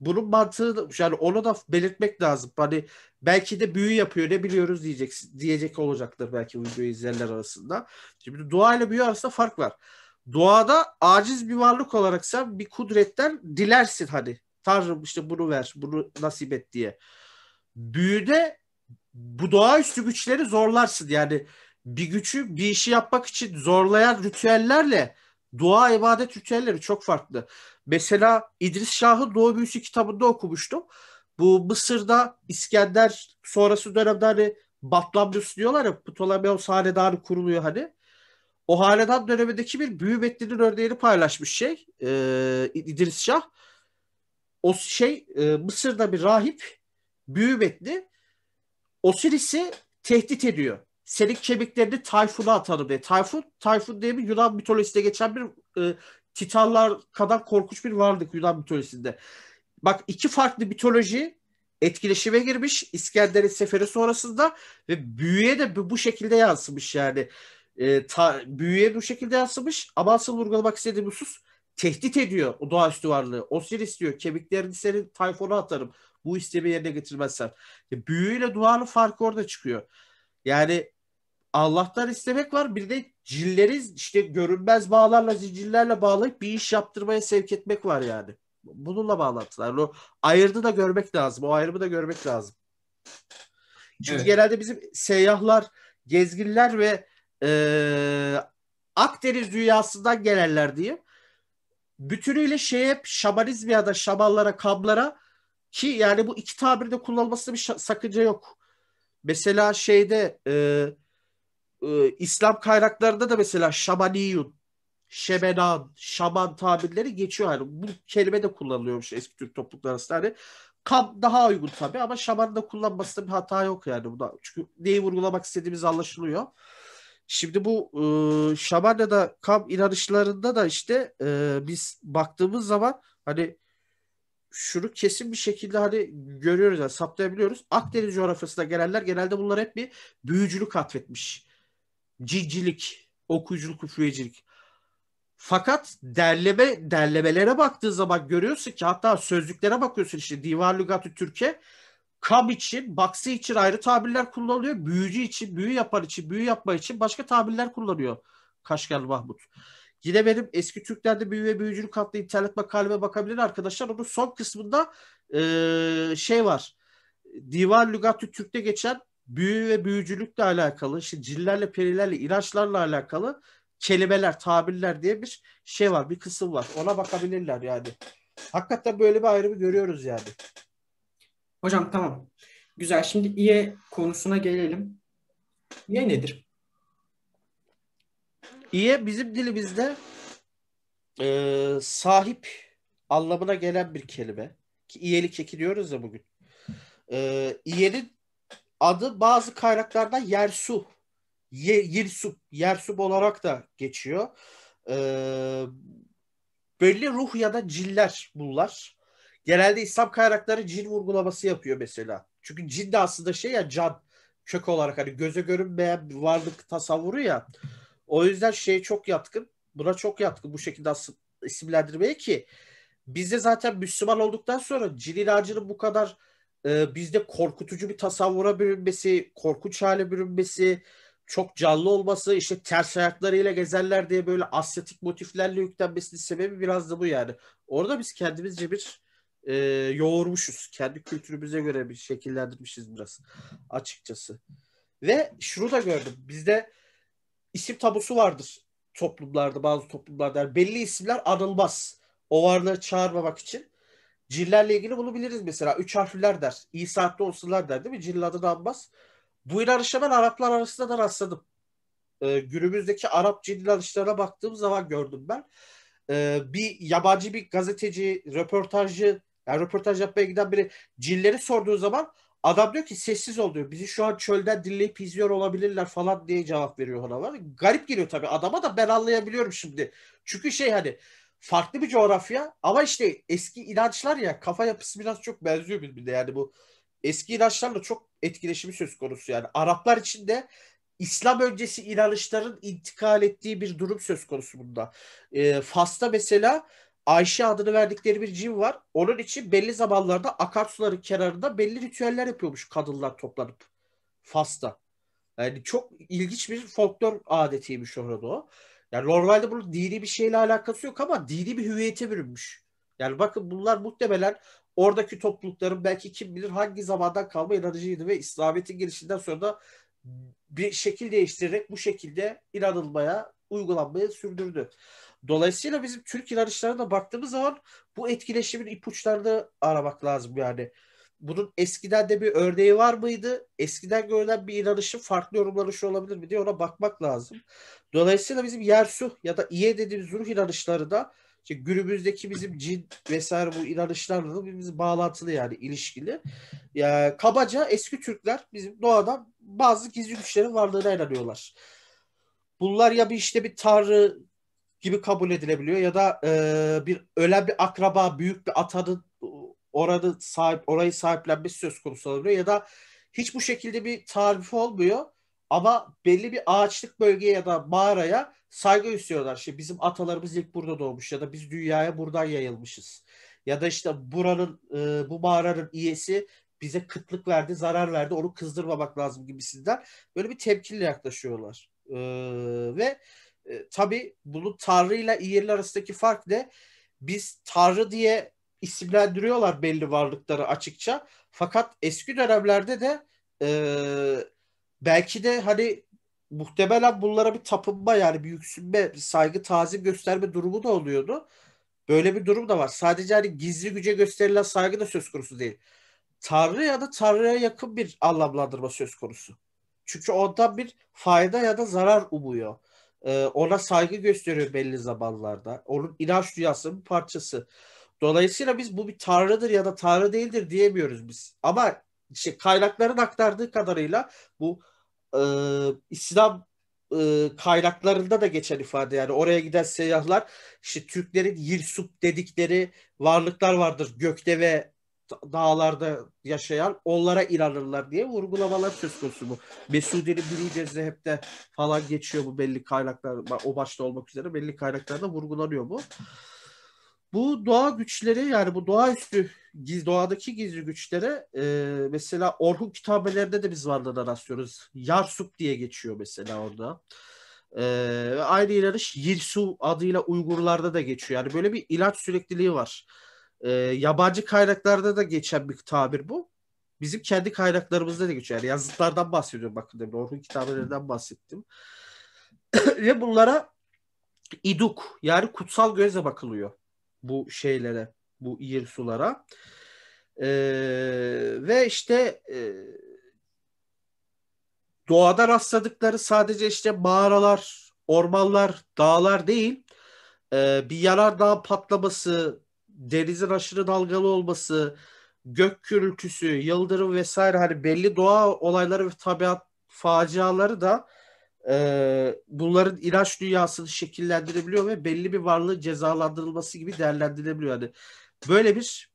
Bunun mantığı yani onu da belirtmek lazım. Hani belki de büyü yapıyor ne biliyoruz diyecek, diyecek olacaktır belki bu videoyu izleyenler arasında. Şimdi dua ile büyü arasında fark var. Duada aciz bir varlık olarak sen bir kudretten dilersin hani. Tanrım işte bunu ver, bunu nasip et diye. Büyüde bu doğaüstü güçleri zorlarsın. Yani bir gücü bir işi yapmak için zorlayan ritüellerle dua ibadet ritüelleri çok farklı. Mesela İdris Şah'ı Doğu Büyüsü kitabında okumuştum. Bu Mısır'da İskender sonrası dönemde hani Batlamyus diyorlar ya Ptolemeos hanedanı kuruluyor hani. O hanedan dönemindeki bir büyü metninin örneğini paylaşmış şey e, İdris Şah. O şey e, Mısır'da bir rahip büyü metni Osiris'i tehdit ediyor. Selik Çebiklerini Tayfun'a atarım diye. Tayfun, Tayfun diye bir Yunan mitolojisinde geçen bir e, Titanlar kadar korkunç bir varlık Yunan mitolojisinde. Bak iki farklı mitoloji etkileşime girmiş İskender'in seferi sonrasında ve büyüye de bu şekilde yansımış yani. E, ta, büyüye bu şekilde yansımış ama asıl vurgulamak istediğim husus tehdit ediyor o doğaüstü varlığı. Osiris diyor kemiklerini senin tayfona atarım bu istemi yerine getirmezsen. E, büyüyle duanın farkı orada çıkıyor. Yani Allah'tan istemek var. Bir de cilleri işte görünmez bağlarla zincirlerle bağlayıp bir iş yaptırmaya sevk etmek var yani. Bununla bağlantılar. O ayırdı da görmek lazım. O ayrımı da görmek lazım. Çünkü evet. genelde bizim seyyahlar, gezginler ve e, Akdeniz dünyasından gelenler diye bütünüyle şey hep şamanizm ya da şamanlara, kablara ki yani bu iki tabirde kullanılması bir sakınca yok. Mesela şeyde eee e, İslam kaynaklarında da mesela şamaniyun, şemenan, şaman tabirleri geçiyor. Yani bu kelime de kullanılıyormuş eski Türk toplulukları arasında. Hani kam daha uygun tabii ama şaman da kullanmasında bir hata yok yani. Buna. Çünkü neyi vurgulamak istediğimiz anlaşılıyor. Şimdi bu e, da kamp inanışlarında da işte e, biz baktığımız zaman hani şunu kesin bir şekilde hani görüyoruz, yani saptayabiliyoruz. Akdeniz coğrafyasına gelenler genelde bunlar hep bir büyücülük atfetmiş cicilik, okuyuculuk, üfleyicilik. Fakat derleme derlemelere baktığı zaman görüyorsun ki hatta sözlüklere bakıyorsun işte Divan Lügatü Türkiye kab için, baksı için ayrı tabirler kullanılıyor. Büyücü için, büyü yapar için, büyü yapma için başka tabirler kullanıyor Kaşgarlı Mahmut. Yine benim eski Türklerde büyü ve büyücülük adlı internet makaleme bakabilir arkadaşlar. Onun son kısmında e, şey var. Divan Lügatü Türk'te geçen büyü ve büyücülükle alakalı, işte cillerle, perilerle, ilaçlarla alakalı kelimeler, tabirler diye bir şey var, bir kısım var. Ona bakabilirler yani. Hakikaten böyle bir ayrımı görüyoruz yani. Hocam tamam. Güzel. Şimdi iye konusuna gelelim. İye nedir? İye bizim dilimizde e, sahip anlamına gelen bir kelime. Ki iyilik eki ya bugün. E, iyenin Adı bazı kaynaklarda Yersu, Ye, Yirsup, Yersup olarak da geçiyor. Ee, belli ruh ya da ciller bunlar. Genelde İslam kaynakları cin vurgulaması yapıyor mesela. Çünkü cin de aslında şey ya can, kök olarak hani göze görünmeyen bir varlık tasavvuru ya. O yüzden şeye çok yatkın. Buna çok yatkın bu şekilde aslında isimlendirmeye ki bizde zaten Müslüman olduktan sonra cin ilacının bu kadar e, bizde korkutucu bir tasavvura bürünmesi, korkunç hale bürünmesi, çok canlı olması, işte ters ayaklarıyla gezerler diye böyle asyatik motiflerle yüklenmesinin sebebi biraz da bu yani. Orada biz kendimizce bir e, yoğurmuşuz. Kendi kültürümüze göre bir şekillendirmişiz biraz açıkçası. Ve şunu da gördüm. Bizde isim tabusu vardır toplumlarda, bazı toplumlarda. Yani belli isimler anılmaz. O varlığı çağırmamak için. Cillerle ilgili bulabiliriz mesela. Üç harfliler der. İyi saatte olsunlar der değil mi? Cillin adı da Abbas. Bu inanışa ben Araplar arasında da rastladım. Ee, günümüzdeki Arap cin inanışlarına baktığım zaman gördüm ben. Ee, bir yabancı bir gazeteci, röportajcı, yani röportaj yapmaya giden biri cilleri sorduğu zaman adam diyor ki sessiz ol diyor. Bizi şu an çölden dinleyip izliyor olabilirler falan diye cevap veriyor ona var. Garip geliyor tabii adama da ben anlayabiliyorum şimdi. Çünkü şey hani farklı bir coğrafya ama işte eski inançlar ya kafa yapısı biraz çok benziyor birbirine yani bu eski inançlarla çok etkileşimi söz konusu yani Araplar için de İslam öncesi inanışların intikal ettiği bir durum söz konusu bunda. E, Fas'ta mesela Ayşe adını verdikleri bir cin var. Onun için belli zamanlarda akarsuların kenarında belli ritüeller yapıyormuş kadınlar toplanıp. Fas'ta. Yani çok ilginç bir folklor adetiymiş orada o. Yani normalde bunun dini bir şeyle alakası yok ama dini bir hüviyete bürünmüş. Yani bakın bunlar muhtemelen oradaki toplulukların belki kim bilir hangi zamandan kalma inanıcıydı ve İslamiyet'in gelişinden sonra da bir şekil değiştirerek bu şekilde inanılmaya, uygulanmaya sürdürdü. Dolayısıyla bizim Türk inanışlarına baktığımız zaman bu etkileşimin ipuçlarını aramak lazım yani bunun eskiden de bir örneği var mıydı? Eskiden görülen bir inanışın farklı yorumlanışı olabilir mi diye ona bakmak lazım. Dolayısıyla bizim yer suh ya da iye dediğimiz ruh inanışları da işte günümüzdeki bizim cin vesaire bu inanışlarla da birbirimiz bağlantılı yani ilişkili. Yani kabaca eski Türkler bizim doğadan bazı gizli güçlerin varlığına inanıyorlar. Bunlar ya bir işte bir tanrı gibi kabul edilebiliyor ya da e, bir ölen bir akraba, büyük bir atanın orada sahip orayı sahiplenmesi söz konusu oluyor ya da hiç bu şekilde bir tarif olmuyor ama belli bir ağaçlık bölgeye ya da mağaraya saygı istiyorlar. İşte bizim atalarımız ilk burada doğmuş ya da biz dünyaya buradan yayılmışız. Ya da işte buranın e, bu mağaranın iyesi bize kıtlık verdi, zarar verdi. Onu kızdırmamak lazım gibisinden böyle bir tepkiyle yaklaşıyorlar. E, ve e, tabii bunu Tanrı ile İyerli arasındaki fark ne? Biz Tanrı diye isimlendiriyorlar belli varlıkları açıkça. Fakat eski dönemlerde de e, belki de hani muhtemelen bunlara bir tapınma yani bir yüksünme, bir saygı, tazim gösterme durumu da oluyordu. Böyle bir durum da var. Sadece hani gizli güce gösterilen saygı da söz konusu değil. Tanrı ya da Tanrı'ya yakın bir anlamlandırma söz konusu. Çünkü ondan bir fayda ya da zarar umuyor. Ee, ona saygı gösteriyor belli zamanlarda. Onun inanç dünyasının bir parçası. Dolayısıyla biz bu bir tanrıdır ya da tanrı değildir diyemiyoruz biz. Ama işte kaynakların aktardığı kadarıyla bu e, İslam e, kaynaklarında da geçen ifade yani oraya giden seyyahlar işte Türklerin yirsup dedikleri varlıklar vardır gökte ve dağlarda yaşayan onlara inanırlar diye vurgulamalar söz konusu bu. Mesudi'nin hep de falan geçiyor bu belli kaynaklar o başta olmak üzere belli kaynaklarda vurgulanıyor bu bu doğa güçleri yani bu doğaüstü doğadaki gizli güçlere e, mesela Orhun kitabelerinde de biz varlığına rastlıyoruz. Yarsup diye geçiyor mesela orada. E, aynı ilaç Yirsu adıyla Uygurlarda da geçiyor. Yani böyle bir ilaç sürekliliği var. E, yabancı kaynaklarda da geçen bir tabir bu. Bizim kendi kaynaklarımızda da geçiyor. Yani yazıtlardan bahsediyorum bakın demin. Orhun kitabelerinden bahsettim. Ve bunlara iduk yani kutsal gözle bakılıyor bu şeylere, bu İr sulara. E, ve işte e, doğada rastladıkları sadece işte mağaralar, ormanlar, dağlar değil. E, bir yanardağ patlaması, denizin aşırı dalgalı olması, gök gürültüsü, yıldırım vesaire hani belli doğa olayları ve tabiat faciaları da e, bunların ilaç dünyasını şekillendirebiliyor ve belli bir varlığı cezalandırılması gibi değerlendirilebiliyor. Yani böyle bir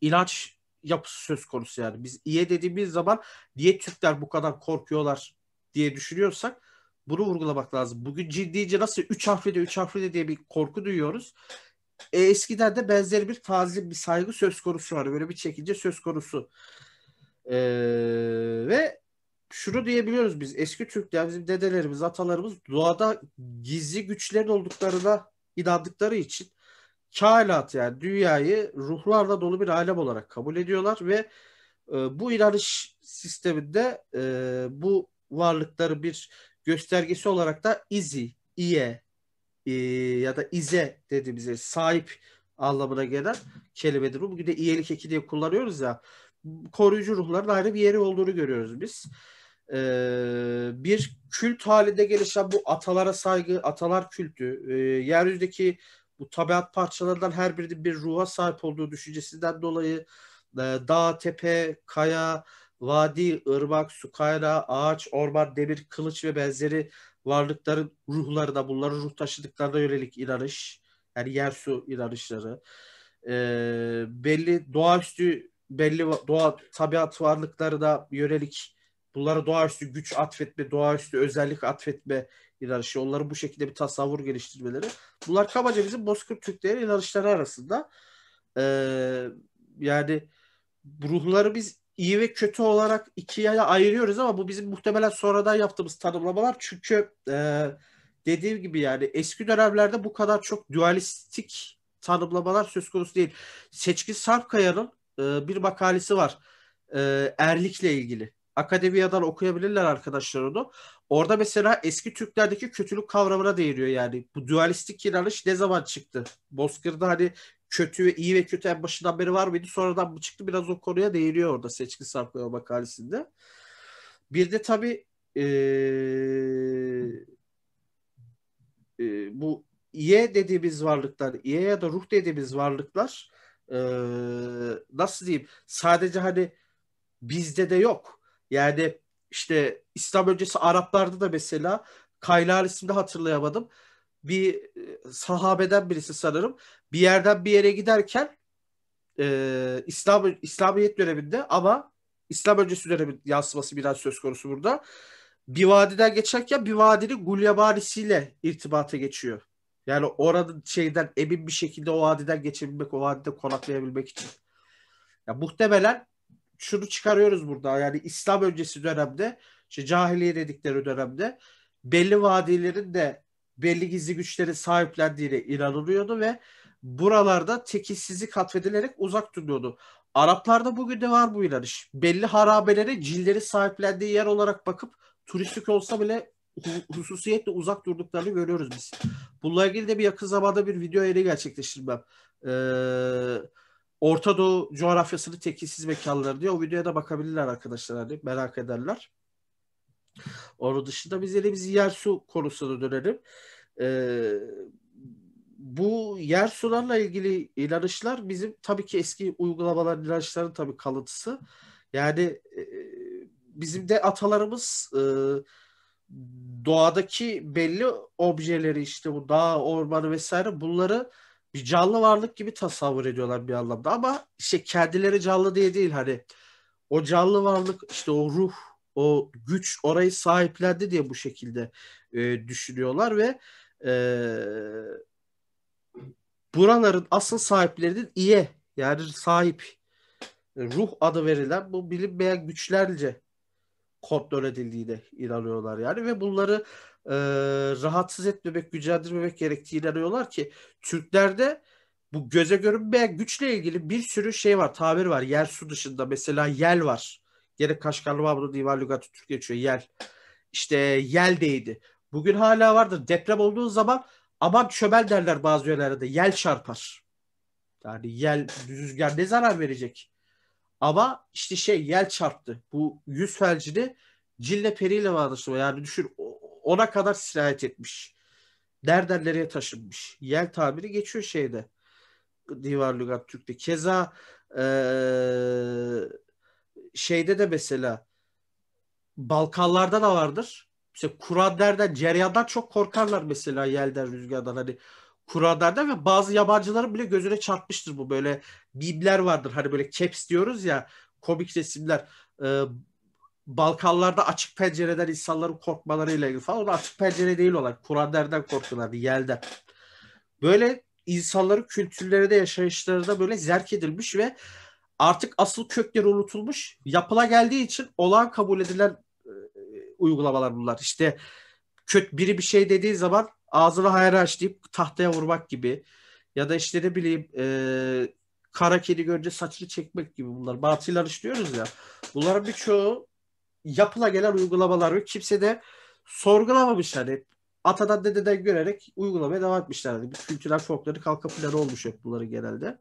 ilaç yapısı söz konusu yani. Biz iyi dediğimiz zaman niye Türkler bu kadar korkuyorlar diye düşünüyorsak bunu vurgulamak lazım. Bugün ciddice nasıl 3 harfli 3 harfli diye bir korku duyuyoruz. E, eskiden de benzer bir fazil bir saygı söz konusu vardı Böyle bir çekince söz konusu. E, ve şunu diyebiliyoruz biz eski Türkler bizim dedelerimiz atalarımız doğada gizli güçlerin olduklarına inandıkları için kainat yani dünyayı ruhlarla dolu bir alem olarak kabul ediyorlar ve e, bu inanış sisteminde e, bu varlıkları bir göstergesi olarak da izi, iye e, ya da ize dediğimiz sahip anlamına gelen kelimedir. Bu bugün de iyelik eki diye kullanıyoruz ya koruyucu ruhların ayrı bir yeri olduğunu görüyoruz biz e, bir kült halinde gelişen bu atalara saygı, atalar kültü, e, yeryüzündeki bu tabiat parçalarından her birinin bir ruha sahip olduğu düşüncesinden dolayı e, dağ, tepe, kaya, vadi, ırmak, su kaynağı, ağaç, orman, demir, kılıç ve benzeri varlıkların ruhlarına, bunların ruh taşıdıklarına yönelik inanış, yani yer su inanışları, e, belli doğaüstü belli doğa tabiat varlıklarına yönelik Bunlara doğaüstü güç atfetme, doğaüstü özellik atfetme inanışı, onları bu şekilde bir tasavvur geliştirmeleri. Bunlar kabaca bizim Bozkır Türklerin inanışları arasında. Ee, yani ruhları biz iyi ve kötü olarak ikiye ayırıyoruz ama bu bizim muhtemelen sonradan yaptığımız tanımlamalar. Çünkü e, dediğim gibi yani eski dönemlerde bu kadar çok dualistik tanımlamalar söz konusu değil. Seçkin Sarpkaya'nın e, bir makalesi var. E, erlikle ilgili akademiyadan okuyabilirler arkadaşlar onu. Orada mesela eski Türklerdeki kötülük kavramına değiniyor yani. Bu dualistik inanış ne zaman çıktı? Bozkır'da hani kötü ve iyi ve kötü en başından beri var mıydı? Sonradan mı çıktı? Biraz o konuya değiniyor orada seçkin saklama makalesinde. Bir de tabii ee, e, bu iye dediğimiz varlıklar, iye ya da ruh dediğimiz varlıklar ee, nasıl diyeyim? Sadece hani bizde de yok. Yani işte İslam öncesi Araplarda da mesela Kaylar isimde hatırlayamadım. Bir e, sahabeden birisi sanırım. Bir yerden bir yere giderken e, İslam İslamiyet döneminde ama İslam öncesi dönemin yansıması biraz söz konusu burada. Bir vadiden geçerken bir vadinin Gulyabanisi'yle irtibata geçiyor. Yani oranın şeyden emin bir şekilde o vadiden geçebilmek, o vadide konaklayabilmek için. Ya muhtemelen şunu çıkarıyoruz burada. Yani İslam öncesi dönemde, işte cahiliye dedikleri dönemde belli vadilerin de belli gizli güçleri sahiplendiğine inanılıyordu ve buralarda tekilsizlik hatfedilerek uzak tutuluyordu. Araplarda bugün de var bu inanış. Belli harabelere cinleri sahiplendiği yer olarak bakıp turistik olsa bile hususiyetle uzak durduklarını görüyoruz biz. Bununla ilgili de bir yakın zamanda bir video yayını gerçekleştirmem. Ee, Orta Doğu coğrafyasını tekinsiz bekarları diye o videoya da bakabilirler arkadaşlar hani merak ederler. Onun dışında biz yine biz yer su konusuna dönelim. Ee, bu yer sularla ilgili inanışlar bizim tabii ki eski uygulamalar inanışların tabii kalıntısı. Yani e, bizim de atalarımız e, doğadaki belli objeleri işte bu dağ, ormanı vesaire bunları bir canlı varlık gibi tasavvur ediyorlar bir anlamda ama işte kendileri canlı diye değil hani o canlı varlık işte o ruh o güç orayı sahiplendi diye bu şekilde e, düşünüyorlar ve e, buraların asıl sahiplerinin iye yani sahip e, ruh adı verilen bu bilinmeyen güçlerce kontrol edildiğine inanıyorlar yani ve bunları e, rahatsız etmemek, gücendirmemek gerektiğini arıyorlar ki Türklerde bu göze görünmeyen güçle ilgili bir sürü şey var, tabir var. Yer su dışında mesela yel var. Gene Kaşgarlı Mahmut'un Divan Lügatü Türk geçiyor yel. İşte yel değdi. Bugün hala vardır. Deprem olduğu zaman aman çömel derler bazı yerlerde. Yel çarpar. Yani yel, rüzgar ne zarar verecek? Ama işte şey yel çarptı. Bu yüz felcini Cil'le Peri'yle bağdaştırma. Yani düşün ona kadar sirayet etmiş. Derderlere taşınmış. Yel tabiri geçiyor şeyde. Divar Lügat Türk'te. Keza e, şeyde de mesela Balkanlarda da vardır. İşte kuraderden, ceryandan çok korkarlar mesela yelden, rüzgardan. Hani kuraderden ve bazı yabancıların bile gözüne çarpmıştır bu. Böyle bibler vardır. Hani böyle caps diyoruz ya komik resimler. E, Balkanlarda açık pencereden insanların korkmalarıyla ilgili falan. O da açık pencere değil olan kuraderden korkuyorlardı yelden. Böyle insanların kültürleri de yaşayışları da böyle zerk edilmiş ve artık asıl kökleri unutulmuş. Yapıla geldiği için olağan kabul edilen e, uygulamalar bunlar. İşte kötü biri bir şey dediği zaman ağzını hayra aç deyip tahtaya vurmak gibi ya da işte ne bileyim e, kara kedi görünce saçını çekmek gibi bunlar. Batıl işliyoruz ya. Bunların birçoğu yapıla gelen uygulamalar yok. Kimse de sorgulamamış hani atadan dededen görerek uygulamaya devam etmişler. Hani bu kültürel folkları kalka planı olmuş hep bunları genelde.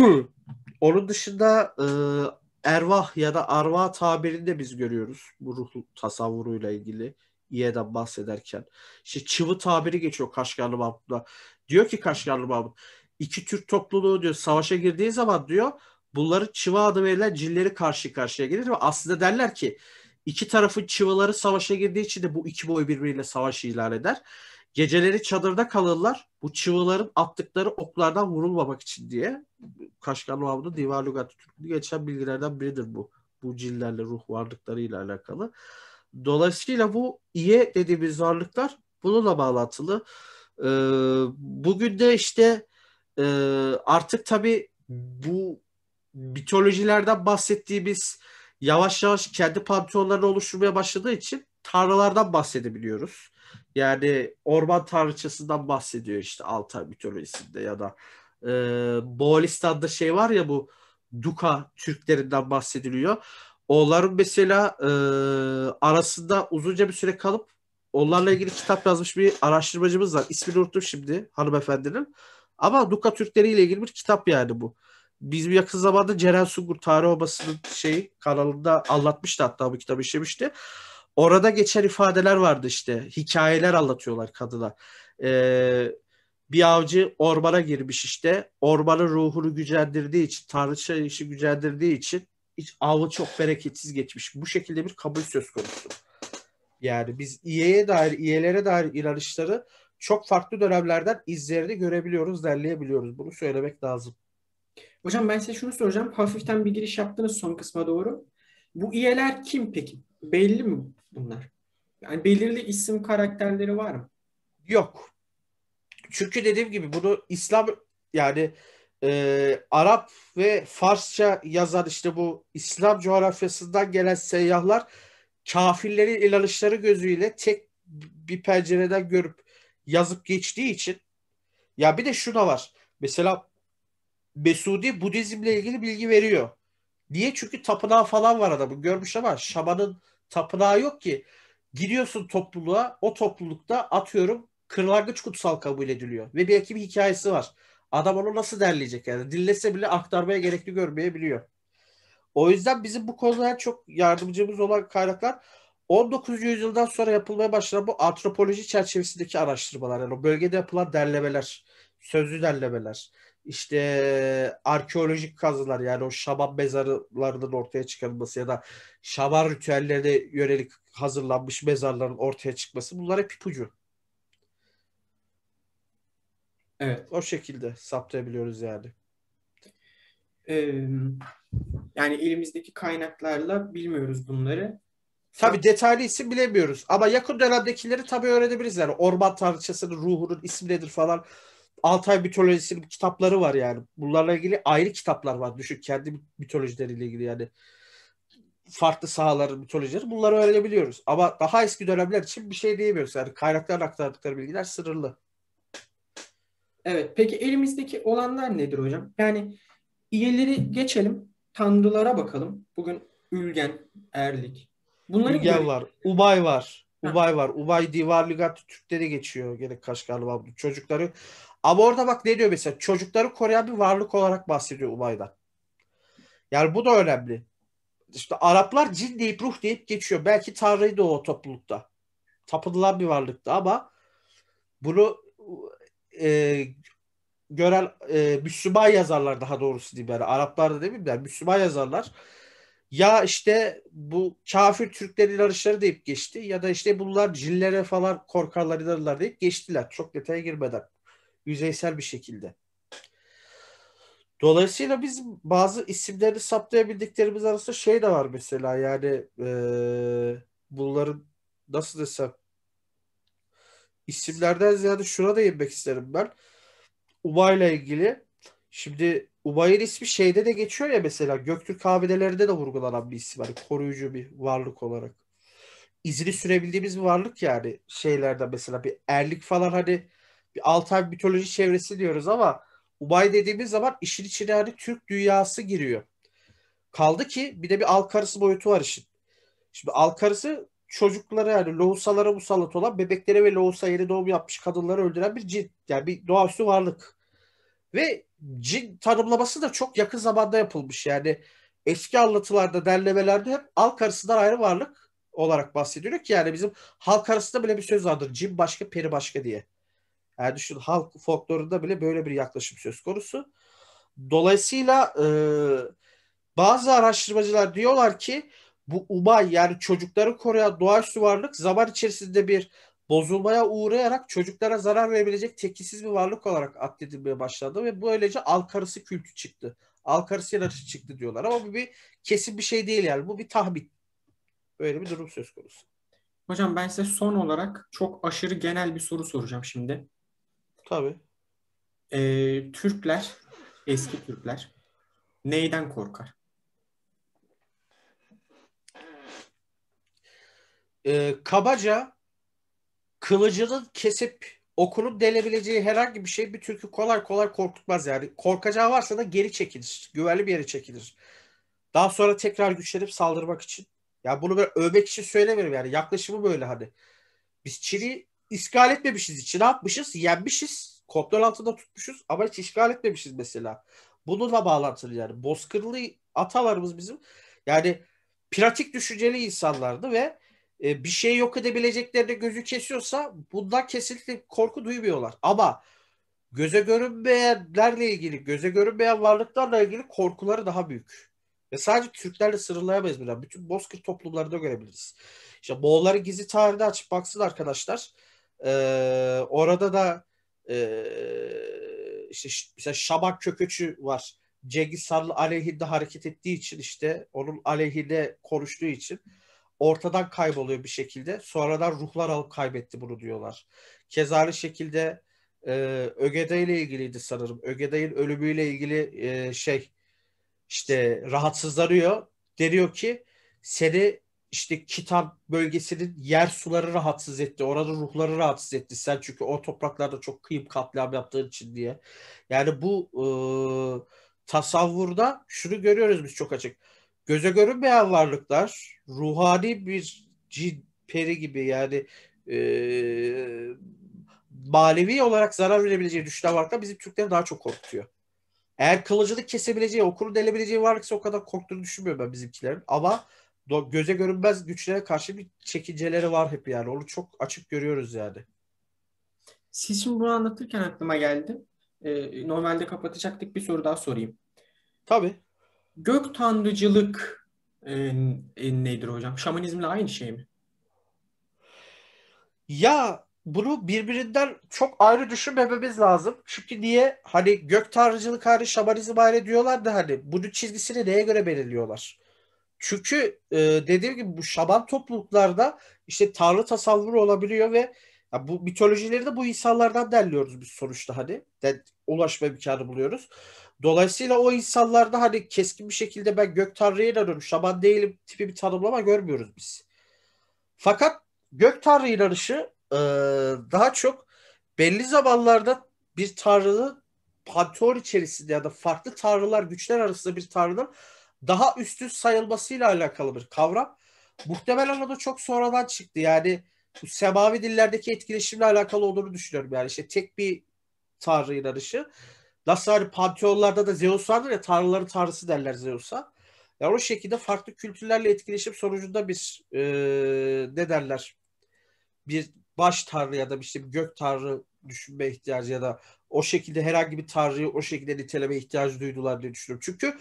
Onun dışında e, ervah ya da arva tabirinde biz görüyoruz. Bu ruh tasavvuruyla ilgili İye'den bahsederken. İşte çıvı tabiri geçiyor Kaşgarlı Mahmut'la. Diyor ki Kaşgarlı Mahmut iki Türk topluluğu diyor savaşa girdiği zaman diyor bunları çıva adı verilen cilleri karşı karşıya gelir ve aslında derler ki iki tarafın çıvaları savaşa girdiği için de bu iki boy birbiriyle savaş ilan eder. Geceleri çadırda kalırlar. Bu çıvaların attıkları oklardan vurulmamak için diye. Kaşgar Mahmud'un Divan Lugat geçen bilgilerden biridir bu. Bu cillerle ruh varlıklarıyla alakalı. Dolayısıyla bu iye dediğimiz varlıklar bununla bağlantılı. Ee, bugün de işte e, artık tabii bu mitolojilerde bahsettiğimiz yavaş yavaş kendi panteonlarını oluşturmaya başladığı için tanrılardan bahsedebiliyoruz. Yani orman tanrıçasından bahsediyor işte Alta mitolojisinde ya da e, Moğolistan'da şey var ya bu Duka Türklerinden bahsediliyor. Onların mesela e, arasında uzunca bir süre kalıp onlarla ilgili kitap yazmış bir araştırmacımız var. İsmini unuttum şimdi hanımefendinin. Ama Duka Türkleri ile ilgili bir kitap yani bu biz bir yakın zamanda Ceren Sungur tarih obasının şey kanalında anlatmıştı hatta bu kitabı işlemişti. Orada geçen ifadeler vardı işte. Hikayeler anlatıyorlar kadına. Ee, bir avcı ormana girmiş işte. Ormanın ruhunu gücendirdiği için, tanrıça işi gücendirdiği için hiç avı çok bereketsiz geçmiş. Bu şekilde bir kabul söz konusu. Yani biz İY'ye dair, İY'lere dair inanışları çok farklı dönemlerden izlerini görebiliyoruz, derleyebiliyoruz. Bunu söylemek lazım. Hocam ben size şunu soracağım. Hafiften bir giriş yaptınız son kısma doğru. Bu İE'ler kim peki? Belli mi bunlar? Yani belirli isim karakterleri var mı? Yok. Çünkü dediğim gibi bunu İslam yani e, Arap ve Farsça yazar işte bu İslam coğrafyasından gelen seyyahlar kafirlerin ilanışları gözüyle tek bir pencereden görüp yazıp geçtiği için ya bir de şuna var. Mesela Besudi Budizmle ilgili bilgi veriyor. Niye? Çünkü tapınağı falan var adamın. Görmüş ama şamanın tapınağı yok ki. Gidiyorsun topluluğa. O toplulukta atıyorum kırlangıç kutsal kabul ediliyor. Ve belki bir hikayesi var. Adam onu nasıl derleyecek yani? Dinlese bile aktarmaya gerekli görmeyebiliyor. O yüzden bizim bu konuda çok yardımcımız olan kaynaklar 19. yüzyıldan sonra yapılmaya başlanan bu antropoloji çerçevesindeki araştırmalar. Yani o bölgede yapılan derlemeler, sözlü derlemeler, işte arkeolojik kazılar yani o Şabab mezarlarının ortaya çıkarılması ya da Şabar ritüellerine yönelik hazırlanmış mezarların ortaya çıkması bunlar hep ipucu. Evet. O şekilde saptayabiliyoruz yani. Ee, yani elimizdeki kaynaklarla bilmiyoruz bunları. Tabi detaylı isim bilemiyoruz ama yakın dönemdekileri tabi öğrenebiliriz yani orman tanrıçasının ruhunun ismi nedir falan Altay mitolojisinin kitapları var yani. Bunlarla ilgili ayrı kitaplar var. Düşün kendi mitolojileriyle ilgili yani. Farklı sahaların mitolojileri. Bunları öğrenebiliyoruz. Ama daha eski dönemler için bir şey diyemiyoruz. Yani kaynaklar aktardıkları bilgiler sınırlı. Evet. Peki elimizdeki olanlar nedir hocam? Yani iyileri geçelim. Tanrılara bakalım. Bugün Ülgen, Erlik. Bunların Ülgen göre... var. Ubay var. Ubay var. Ubay Divar Ligat Türkleri geçiyor. Gene Kaşgarlı Mahmut. Çocukları ama orada bak ne diyor mesela çocukları koruyan bir varlık olarak bahsediyor Umay'dan. Yani bu da önemli. İşte Araplar cin deyip ruh deyip geçiyor. Belki Tanrı'ydı o toplulukta. Tapınılan bir varlıktı ama bunu e, gören e, Müslüman yazarlar daha doğrusu diyeyim yani Araplar da demeyeyim yani Müslüman yazarlar ya işte bu kafir Türklerin arışları deyip geçti ya da işte bunlar cinlere falan korkarlar inanırlar deyip geçtiler çok detaya girmeden yüzeysel bir şekilde. Dolayısıyla biz bazı isimleri saptayabildiklerimiz arasında şey de var mesela yani e, bunların nasıl desem isimlerden ziyade şuna da değinmek isterim ben. ile ilgili şimdi Ubay'ın ismi şeyde de geçiyor ya mesela Göktürk kahvedelerinde de vurgulanan bir isim. Hani koruyucu bir varlık olarak. İzini sürebildiğimiz bir varlık yani şeylerde mesela bir erlik falan hani Altay mitoloji çevresi diyoruz ama Ubay dediğimiz zaman işin içine hani Türk dünyası giriyor. Kaldı ki bir de bir al boyutu var işin. Şimdi al karısı çocuklara yani lohusalara musallat olan bebeklere ve lohusa yeni doğum yapmış kadınları öldüren bir cin. Yani bir doğaüstü varlık. Ve cin tanımlaması da çok yakın zamanda yapılmış. Yani eski anlatılarda, derlemelerde hep al ayrı varlık olarak bahsediyor ki yani bizim halk arasında bile bir söz vardır. Cin başka, peri başka diye. Erdüşül halk folklorunda bile böyle bir yaklaşım söz konusu. Dolayısıyla e, bazı araştırmacılar diyorlar ki bu ubay yani çocukları koruyan doğaüstü varlık zaman içerisinde bir bozulmaya uğrayarak çocuklara zarar verebilecek tekilsiz bir varlık olarak addedilmeye başladı ve böylece alkarısı kültü çıktı. Alkarısı yarışı çıktı diyorlar ama bu bir kesin bir şey değil yani bu bir tahmin. Böyle bir durum söz konusu. Hocam ben size son olarak çok aşırı genel bir soru soracağım şimdi. Tabii. Ee, Türkler, eski Türkler neyden korkar? Ee, kabaca kılıcının kesip okunun delebileceği herhangi bir şey bir türkü kolay kolay korkutmaz yani. Korkacağı varsa da geri çekilir. Güvenli bir yere çekilir. Daha sonra tekrar güçlenip saldırmak için. Ya bunu böyle övmek için söylemiyorum yani. Yaklaşımı böyle hadi Biz Çin'i işgal etmemişiz için ne yapmışız? Yenmişiz. Kontrol altında tutmuşuz ama hiç işgal etmemişiz mesela. Bununla bağlantılı yani. Bozkırlı atalarımız bizim yani pratik düşünceli insanlardı ve e, bir şey yok edebileceklerine gözü kesiyorsa bundan kesinlikle korku duymuyorlar. Ama göze görünmeyenlerle ilgili, göze görünmeyen varlıklarla ilgili korkuları daha büyük. Ve sadece Türklerle sınırlayamayız buna. Bütün Bozkır toplumlarında görebiliriz. İşte Moğolların gizli tarihini açıp baksın arkadaşlar. Ee, orada da e, işte mesela Şabak kökücü var. Cengiz Sarlı aleyhinde hareket ettiği için işte onun aleyhinde konuştuğu için ortadan kayboluyor bir şekilde. Sonradan ruhlar alıp kaybetti bunu diyorlar. Kezalı şekilde e, Ögede ile ilgiliydi sanırım. Ögede'nin ölümüyle ilgili e, şey işte rahatsızlanıyor. Deniyor ki seni işte kitap bölgesinin yer suları rahatsız etti. Orada ruhları rahatsız etti. Sen çünkü o topraklarda çok kıyım katliam yaptığın için diye. Yani bu e, tasavvurda şunu görüyoruz biz çok açık. Göze görünmeyen varlıklar ruhani bir cin peri gibi yani e, manevi olarak zarar verebileceği düşünen varlıklar bizim Türkleri daha çok korkutuyor. Eğer kılıcını kesebileceği, okunu delebileceği varlıksa o kadar korktuğunu düşünmüyorum ben bizimkilerin. Ama göze görünmez güçlere karşı bir çekinceleri var hep yani. Onu çok açık görüyoruz yani. Siz şimdi bunu anlatırken aklıma geldi. Ee, normalde kapatacaktık bir soru daha sorayım. Tabii. Gök tanrıcılık e, e nedir hocam? Şamanizmle aynı şey mi? Ya bunu birbirinden çok ayrı düşünmememiz lazım. Çünkü niye? Hani gök tanrıcılık ayrı, hani şamanizm ayrı diyorlar da hani bunu çizgisini neye göre belirliyorlar? Çünkü e, dediğim gibi bu şaban topluluklarda işte tanrı tasavvuru olabiliyor ve ya bu mitolojileri de bu insanlardan derliyoruz biz sonuçta hani. De, ulaşma imkanı buluyoruz. Dolayısıyla o insanlarda hani keskin bir şekilde ben gök tanrıya inanıyorum, şaman değilim tipi bir tanımlama görmüyoruz biz. Fakat gök tanrı inanışı e, daha çok belli zamanlarda bir tanrının panteon içerisinde ya da farklı tanrılar, güçler arasında bir tanrının daha üstü sayılmasıyla alakalı bir kavram. Muhtemelen o da çok sonradan çıktı. Yani bu semavi dillerdeki etkileşimle alakalı olduğunu düşünüyorum. Yani işte tek bir tanrı inanışı. Nasıl hani panteonlarda da Zeus vardır ya tanrıların tanrısı derler Zeus'a. Yani o şekilde farklı kültürlerle etkileşim sonucunda bir e, ne derler bir baş tanrı ya da işte bir gök tanrı düşünme ihtiyacı ya da o şekilde herhangi bir tanrıyı o şekilde niteleme ihtiyacı duydular diye düşünüyorum. Çünkü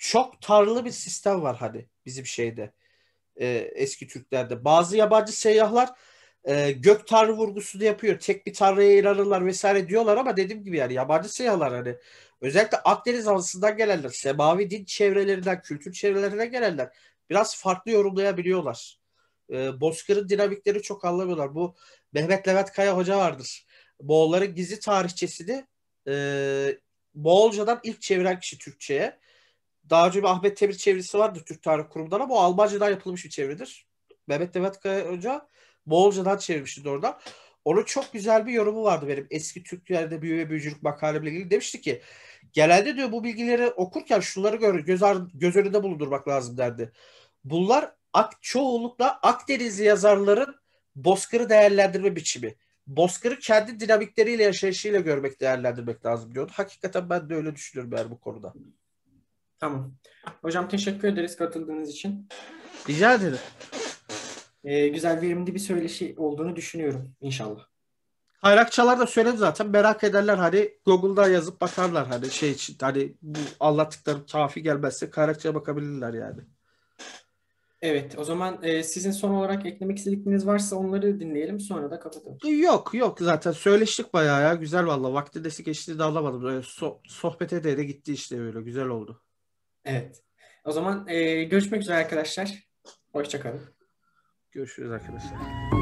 çok tarlı bir sistem var hani bizim şeyde e, eski Türklerde. Bazı yabancı seyyahlar e, gök tanrı vurgusunu yapıyor. Tek bir tanrıya inanırlar vesaire diyorlar ama dediğim gibi yani yabancı seyahalar hani özellikle Akdeniz havasından gelenler, semavi din çevrelerinden, kültür çevrelerine gelenler biraz farklı yorumlayabiliyorlar. E, Bozkır'ın dinamikleri çok anlamıyorlar. Bu Mehmet Levent Kaya Hoca vardır. Moğolların gizli tarihçesini e, Moğolcadan ilk çeviren kişi Türkçe'ye. Daha önce bir Ahmet Temir çevirisi vardı Türk Tarih Kurumu'ndan ama o Almanca'dan yapılmış bir çeviridir. Mehmet Demet Kaya Hoca Moğolca'dan çevirmişti oradan. Onun çok güzel bir yorumu vardı benim eski Türklerde büyü ve büyücülük makalemle ilgili. Demişti ki genelde diyor bu bilgileri okurken şunları gör, göz, ar- göz önünde bulundurmak lazım derdi. Bunlar ak, çoğunlukla Akdenizli yazarların Bozkır'ı değerlendirme biçimi. Bozkır'ı kendi dinamikleriyle, yaşayışıyla görmek, değerlendirmek lazım diyordu. Hakikaten ben de öyle düşünüyorum eğer bu konuda. Tamam. Hocam teşekkür ederiz katıldığınız için. Rica ederim. Ee, güzel verimli bir söyleşi olduğunu düşünüyorum inşallah. Hayrakçalar da söyledi zaten. Merak ederler hani Google'da yazıp bakarlar hani şey için. Hani bu anlattıklarım kafi gelmezse Hayrakça'ya bakabilirler yani. Evet o zaman e, sizin son olarak eklemek istedikleriniz varsa onları dinleyelim sonra da kapatalım. E, yok yok zaten söyleştik bayağı ya güzel valla vakti desi geçti de alamadım. So- sohbet ede de gitti işte öyle güzel oldu. Evet. O zaman e, görüşmek üzere arkadaşlar. Hoşçakalın. Görüşürüz arkadaşlar.